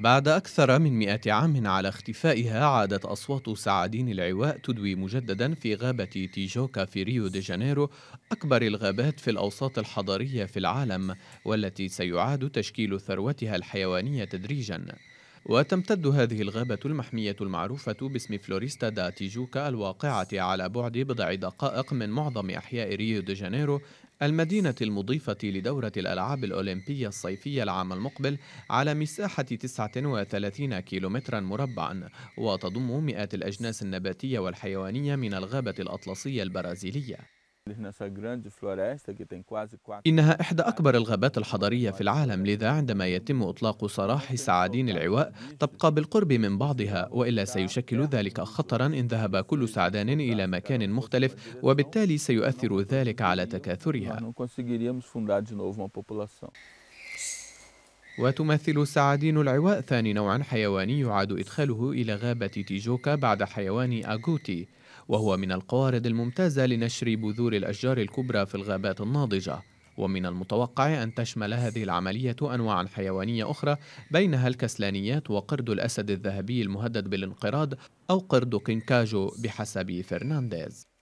بعد أكثر من مئة عام على اختفائها عادت أصوات سعادين العواء تدوي مجددا في غابة تيجوكا في ريو دي جانيرو أكبر الغابات في الأوساط الحضرية في العالم والتي سيعاد تشكيل ثروتها الحيوانية تدريجا وتمتد هذه الغابة المحمية المعروفة باسم فلوريستا دا تيجوكا الواقعة على بعد بضع دقائق من معظم أحياء ريو دي جانيرو المدينة المضيفة لدورة الألعاب الأولمبية الصيفية العام المقبل على مساحة 39 كيلومترا مربعا وتضم مئات الأجناس النباتية والحيوانية من الغابة الأطلسية البرازيلية إنها إحدى أكبر الغابات الحضرية في العالم لذا عندما يتم إطلاق سراح سعادين العواء تبقى بالقرب من بعضها وإلا سيشكل ذلك خطرا إن ذهب كل سعدان إلى مكان مختلف وبالتالي سيؤثر ذلك على تكاثرها وتمثل سعادين العواء ثاني نوع حيواني يعاد إدخاله إلى غابة تيجوكا بعد حيوان أغوتي وهو من القوارض الممتازة لنشر بذور الأشجار الكبرى في الغابات الناضجة ومن المتوقع أن تشمل هذه العملية أنواعا حيوانية أخرى بينها الكسلانيات وقرد الأسد الذهبي المهدد بالانقراض أو قرد كينكاجو بحسب فرنانديز